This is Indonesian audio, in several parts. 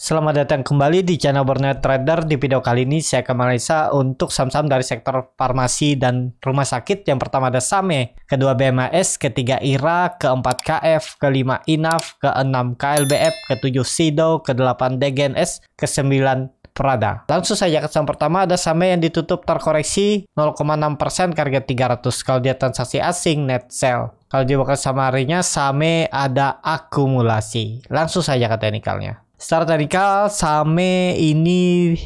Selamat datang kembali di channel Bernet Trader. Di video kali ini saya akan analisa untuk saham-saham dari sektor farmasi dan rumah sakit. Yang pertama ada SAME, kedua BMAS, ketiga IRA, keempat KF, kelima INAF, keenam KLBF, ketujuh SIDO, kedelapan DGNS, kesembilan Prada. Langsung saja ke saham pertama ada SAME yang ditutup terkoreksi 0,6% harga 300 kalau dia transaksi asing net sell. Kalau dibakas sama harinya SAME ada akumulasi. Langsung saja ke teknikalnya secara teknikal Same ini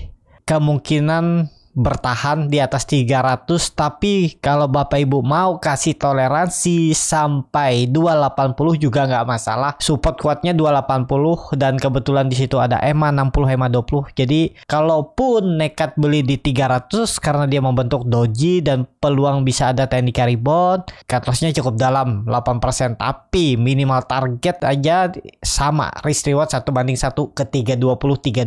kemungkinan bertahan di atas 300 tapi kalau Bapak Ibu mau kasih toleransi sampai 280 juga nggak masalah support kuatnya 280 dan kebetulan di situ ada EMA 60 EMA 20 jadi kalaupun nekat beli di 300 karena dia membentuk doji dan peluang bisa ada teknik rebound cut lossnya cukup dalam 8% tapi minimal target aja sama risk reward 1 banding 1 ke 320 326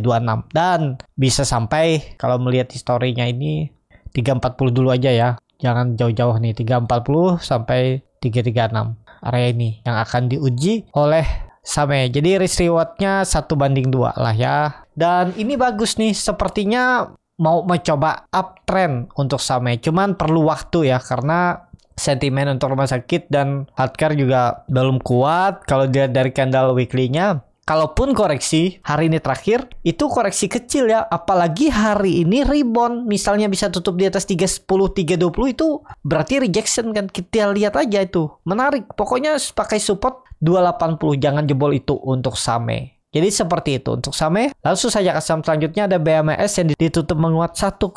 dan bisa sampai kalau melihat historinya ini 340 dulu aja ya. Jangan jauh-jauh nih 340 sampai 336 area ini yang akan diuji oleh Same. Jadi risk rewardnya satu banding dua lah ya. Dan ini bagus nih, sepertinya mau mencoba uptrend untuk Same. Cuman perlu waktu ya karena sentimen untuk rumah sakit dan healthcare juga belum kuat. Kalau dilihat dari candle weekly-nya kalaupun koreksi hari ini terakhir itu koreksi kecil ya apalagi hari ini rebound misalnya bisa tutup di atas 310 320 itu berarti rejection kan kita lihat aja itu menarik pokoknya pakai support 280 jangan jebol itu untuk Same jadi seperti itu untuk Same. Langsung saja ke saham selanjutnya ada BMS yang ditutup menguat 1,96%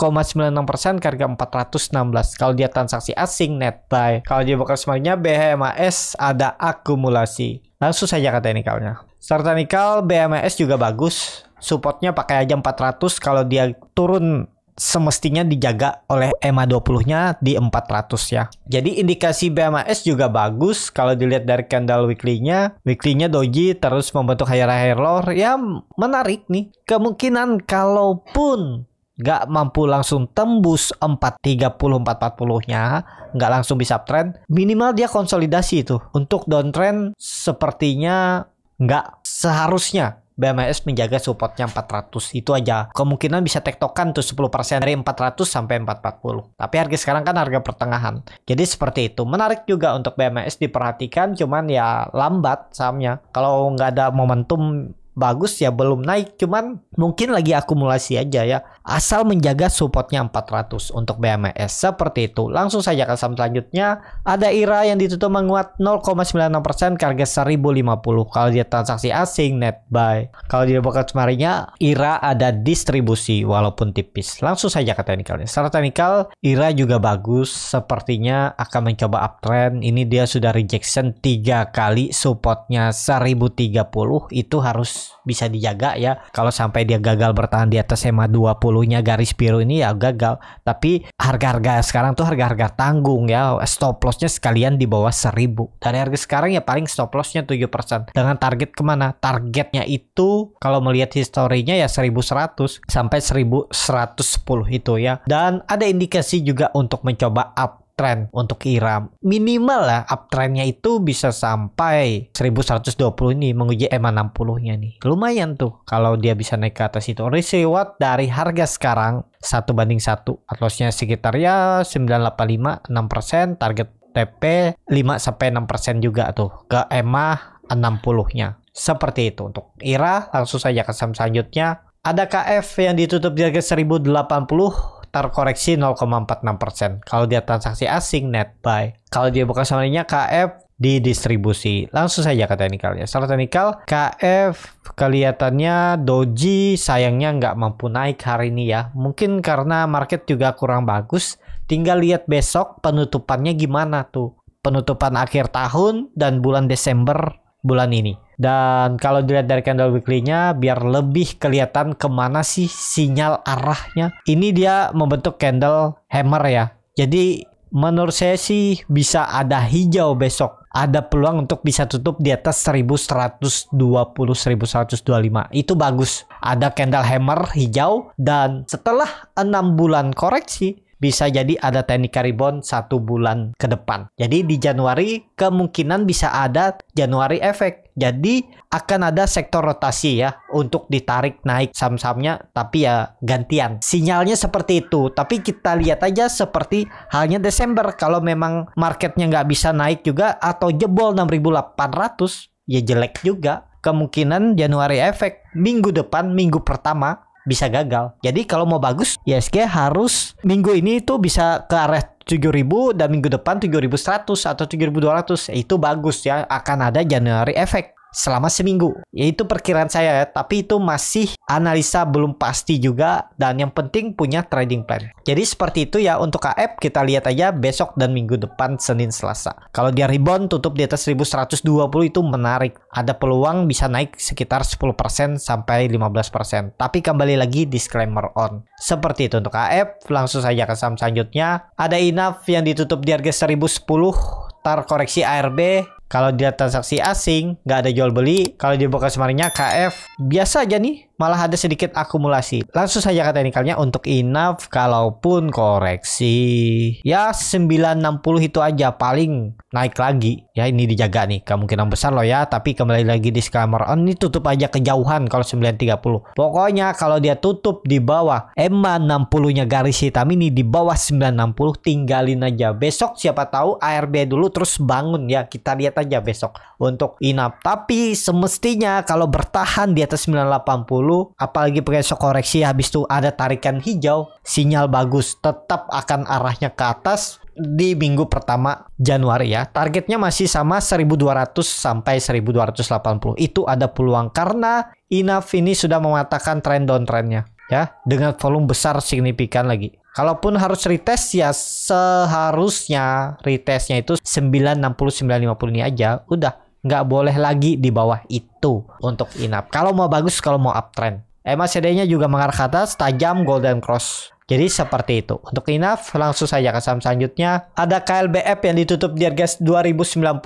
harga 416. Kalau dia transaksi asing net buy. Kalau dia bukan semuanya BMS ada akumulasi. Langsung saja ke teknikalnya serta nikel BMS juga bagus. Supportnya pakai aja 400 kalau dia turun semestinya dijaga oleh EMA 20-nya di 400 ya. Jadi indikasi BMS juga bagus kalau dilihat dari candle weekly-nya. Weekly-nya doji terus membentuk higher higher lower ya menarik nih. Kemungkinan kalaupun nggak mampu langsung tembus 430 440-nya, nggak langsung bisa uptrend, minimal dia konsolidasi itu. Untuk downtrend sepertinya nggak seharusnya BMS menjaga supportnya 400 itu aja kemungkinan bisa tektokan tuh 10% dari 400 sampai 440 tapi harga sekarang kan harga pertengahan jadi seperti itu menarik juga untuk BMS diperhatikan cuman ya lambat sahamnya kalau nggak ada momentum bagus ya belum naik cuman mungkin lagi akumulasi aja ya asal menjaga supportnya 400 untuk bms Seperti itu. Langsung saja ke saham selanjutnya. Ada IRA yang ditutup menguat 0,96% harga 1050. Kalau dia transaksi asing net buy. Kalau dia bakal semarinya IRA ada distribusi walaupun tipis. Langsung saja ke teknikalnya. Secara teknikal IRA juga bagus. Sepertinya akan mencoba uptrend. Ini dia sudah rejection 3 kali supportnya 1030 itu harus bisa dijaga ya. Kalau sampai dia gagal bertahan di atas EMA 20 10-nya garis biru ini ya gagal. Tapi harga-harga sekarang tuh harga-harga tanggung ya. Stop lossnya sekalian di bawah 1000. Dari harga sekarang ya paling stop lossnya 7%. Dengan target kemana? Targetnya itu kalau melihat historinya ya 1100 sampai 1110 itu ya. Dan ada indikasi juga untuk mencoba up uptrend untuk Iram. Minimal lah uptrendnya itu bisa sampai 1120 ini menguji EMA 60 nya nih. Lumayan tuh kalau dia bisa naik ke atas itu. Risk reward dari harga sekarang satu banding satu. Atlosnya sekitar ya 985 6% target TP 5 sampai 6% juga tuh ke EMA 60-nya. Seperti itu untuk IRA langsung saja ke saham selanjutnya. Ada KF yang ditutup di harga 1080 terkoreksi 0,46%. Kalau dia transaksi asing net buy. Kalau dia bukan soalnya KF di distribusi. Langsung saja ke teknikalnya. Secara teknikal, KF kelihatannya doji sayangnya nggak mampu naik hari ini ya. Mungkin karena market juga kurang bagus. Tinggal lihat besok penutupannya gimana tuh. Penutupan akhir tahun dan bulan Desember bulan ini. Dan kalau dilihat dari candle weekly-nya, biar lebih kelihatan kemana sih sinyal arahnya. Ini dia membentuk candle hammer ya. Jadi menurut saya sih bisa ada hijau besok. Ada peluang untuk bisa tutup di atas 1120 1125. Itu bagus. Ada candle hammer hijau dan setelah 6 bulan koreksi bisa jadi ada teknik rebound satu bulan ke depan. Jadi di Januari kemungkinan bisa ada Januari efek. Jadi akan ada sektor rotasi ya untuk ditarik naik saham-sahamnya tapi ya gantian. Sinyalnya seperti itu. Tapi kita lihat aja seperti halnya Desember kalau memang marketnya nggak bisa naik juga atau jebol 6800 ya jelek juga. Kemungkinan Januari efek minggu depan minggu pertama bisa gagal. Jadi kalau mau bagus, ISG harus minggu ini tuh bisa ke arah 7000 dan minggu depan 7100 atau 7200 itu bagus ya akan ada January effect selama seminggu. yaitu perkiraan saya ya, tapi itu masih analisa belum pasti juga dan yang penting punya trading plan. Jadi seperti itu ya untuk KF kita lihat aja besok dan minggu depan Senin Selasa. Kalau dia rebound tutup di atas 1120 itu menarik. Ada peluang bisa naik sekitar 10% sampai 15%. Tapi kembali lagi disclaimer on. Seperti itu untuk KF, langsung saja ke saham selanjutnya. Ada INAF yang ditutup di harga 1010 tar koreksi ARB kalau dia transaksi asing, nggak ada jual beli. Kalau dia bekas semarinya KF, biasa aja nih malah ada sedikit akumulasi. Langsung saja ke teknikalnya untuk enough kalaupun koreksi. Ya 960 itu aja paling naik lagi. Ya ini dijaga nih kemungkinan besar loh ya. Tapi kembali lagi di disclaimer on ini tutup aja kejauhan kalau 930. Pokoknya kalau dia tutup di bawah EMA 60-nya garis hitam ini di bawah 960 tinggalin aja. Besok siapa tahu ARB dulu terus bangun ya. Kita lihat aja besok untuk enough. Tapi semestinya kalau bertahan di atas 980 dulu apalagi besok koreksi habis itu ada tarikan hijau sinyal bagus tetap akan arahnya ke atas di minggu pertama Januari ya. Targetnya masih sama 1200 sampai 1280. Itu ada peluang karena INAF ini sudah mematahkan tren downtrendnya ya dengan volume besar signifikan lagi. Kalaupun harus retest ya seharusnya retestnya itu 960 950 ini aja udah nggak boleh lagi di bawah itu untuk inap. Kalau mau bagus, kalau mau uptrend. EMA CD-nya juga mengarah ke atas tajam golden cross. Jadi seperti itu. Untuk inap, langsung saja ke saham selanjutnya. Ada KLBF yang ditutup di harga 2090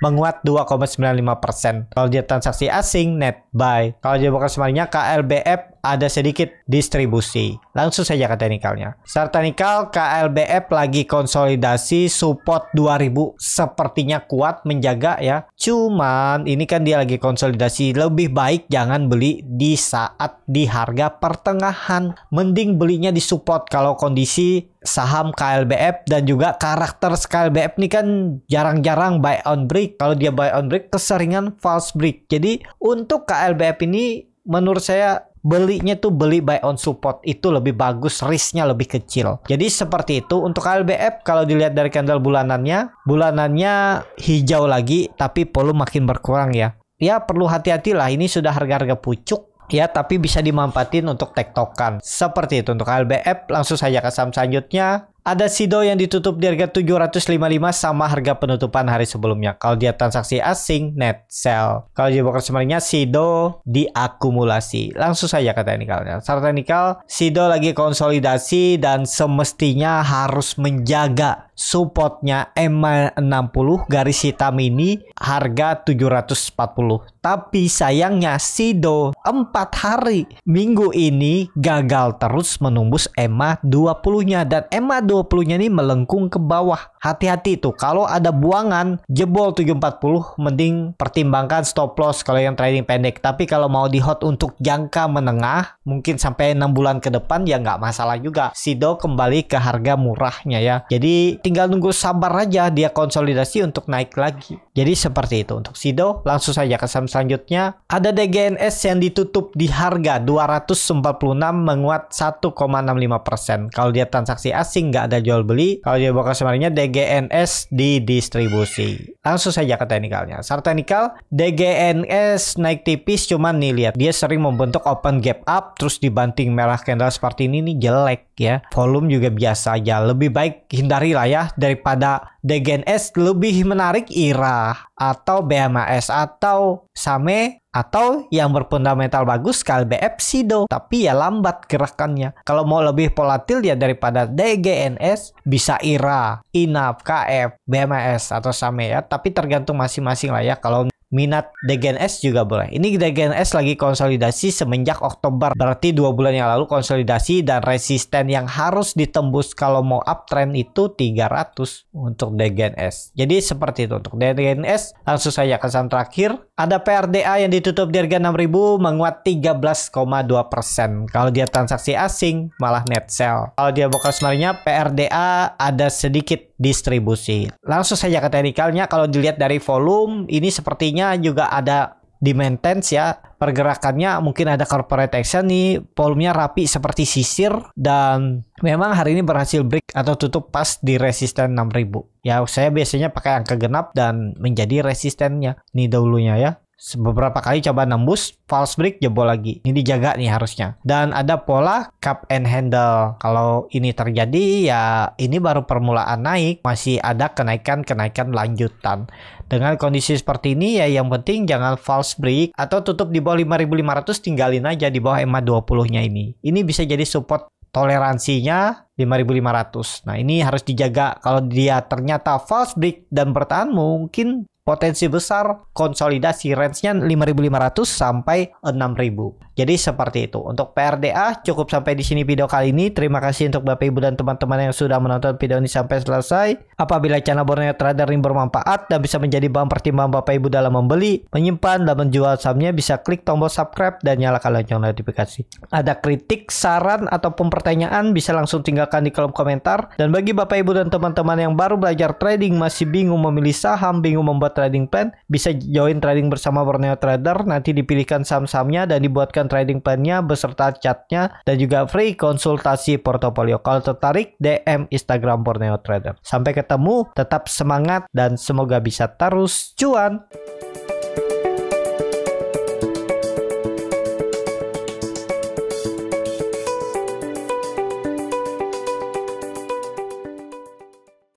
menguat 2,95%. Kalau dia transaksi asing net buy. Kalau dia bukan sebenarnya KLBF ada sedikit distribusi. Langsung saja ke teknikalnya. Serta teknikal, KLBF lagi konsolidasi support 2000 sepertinya kuat menjaga ya. Cuman ini kan dia lagi konsolidasi lebih baik jangan beli di saat di harga pertengahan. Mending belinya di support kalau kondisi saham KLBF dan juga karakter KLBF ini kan jarang-jarang buy on break. Kalau dia buy on break keseringan false break. Jadi untuk KLBF ini menurut saya belinya tuh beli buy on support itu lebih bagus risknya lebih kecil jadi seperti itu untuk LBF kalau dilihat dari candle bulanannya bulanannya hijau lagi tapi volume makin berkurang ya ya perlu hati-hatilah ini sudah harga-harga pucuk ya tapi bisa dimanfaatin untuk tektokan seperti itu untuk LBF langsung saja ke saham selanjutnya ada Sido yang ditutup di harga 755 sama harga penutupan hari sebelumnya. Kalau dia transaksi asing, net sell. Kalau dia broker sebenarnya Sido diakumulasi. Langsung saja ke teknikalnya. Secara teknikal, Sido lagi konsolidasi dan semestinya harus menjaga supportnya EMA 60 garis hitam ini harga 740 tapi sayangnya Sido 4 hari minggu ini gagal terus menembus EMA 20 nya dan EMA 20 nya ini melengkung ke bawah hati-hati tuh kalau ada buangan jebol 740 mending pertimbangkan stop loss kalau yang trading pendek tapi kalau mau di hot untuk jangka menengah mungkin sampai 6 bulan ke depan ya nggak masalah juga Sido kembali ke harga murahnya ya jadi tinggal nunggu sabar aja dia konsolidasi untuk naik lagi. Jadi seperti itu untuk Sido. Langsung saja ke saham selanjutnya. Ada DGNS yang ditutup di harga 246 menguat 1,65%. Kalau dia transaksi asing nggak ada jual beli. Kalau dia buka kemarinnya DGNS didistribusi. Langsung saja ke teknikalnya. Secara teknikal DGNS naik tipis cuman nih lihat dia sering membentuk open gap up terus dibanting merah candle seperti ini nih jelek ya. Volume juga biasa aja. Lebih baik hindari lah ya ya daripada DGNS lebih menarik IRA atau BMAS atau SAME atau yang berfundamental bagus KLBF Sido tapi ya lambat gerakannya kalau mau lebih volatil ya daripada DGNS bisa IRA INAP, KF, BMS atau SAME ya tapi tergantung masing-masing lah ya kalau minat DGNS juga boleh. Ini DGNS lagi konsolidasi semenjak Oktober. Berarti dua bulan yang lalu konsolidasi dan resisten yang harus ditembus kalau mau uptrend itu 300 untuk DGNS. Jadi seperti itu untuk DGNS. Langsung saja kesan terakhir. Ada PRDA yang ditutup di harga 6000 menguat 13,2%. Kalau dia transaksi asing malah net sell. Kalau dia buka sebenarnya PRDA ada sedikit distribusi. Langsung saja ke teknikalnya kalau dilihat dari volume ini sepertinya juga ada di maintenance ya pergerakannya mungkin ada corporate action nih volumenya rapi seperti sisir dan memang hari ini berhasil break atau tutup pas di resisten 6000 ya saya biasanya pakai angka genap dan menjadi resistennya nih dahulunya ya beberapa kali coba nembus false break jebol lagi ini dijaga nih harusnya dan ada pola cup and handle kalau ini terjadi ya ini baru permulaan naik masih ada kenaikan-kenaikan lanjutan dengan kondisi seperti ini ya yang penting jangan false break atau tutup di bawah 5500 tinggalin aja di bawah EMA 20 nya ini ini bisa jadi support toleransinya 5500 nah ini harus dijaga kalau dia ternyata false break dan bertahan mungkin potensi besar konsolidasi range-nya 5500 sampai 6000. Jadi seperti itu. Untuk PRDA cukup sampai di sini video kali ini. Terima kasih untuk Bapak Ibu dan teman-teman yang sudah menonton video ini sampai selesai. Apabila channel Borneo Trader ini bermanfaat dan bisa menjadi bahan pertimbangan Bapak Ibu dalam membeli, menyimpan dan menjual sahamnya bisa klik tombol subscribe dan nyalakan lonceng notifikasi. Ada kritik, saran ataupun pertanyaan bisa langsung tinggalkan di kolom komentar. Dan bagi Bapak Ibu dan teman-teman yang baru belajar trading masih bingung memilih saham, bingung membuat trading plan, bisa join trading bersama Borneo Trader, nanti dipilihkan saham-sahamnya dan dibuatkan trading plannya beserta catnya dan juga free konsultasi portofolio. Kalau tertarik, DM Instagram Borneo Trader. Sampai ketemu, tetap semangat dan semoga bisa terus cuan.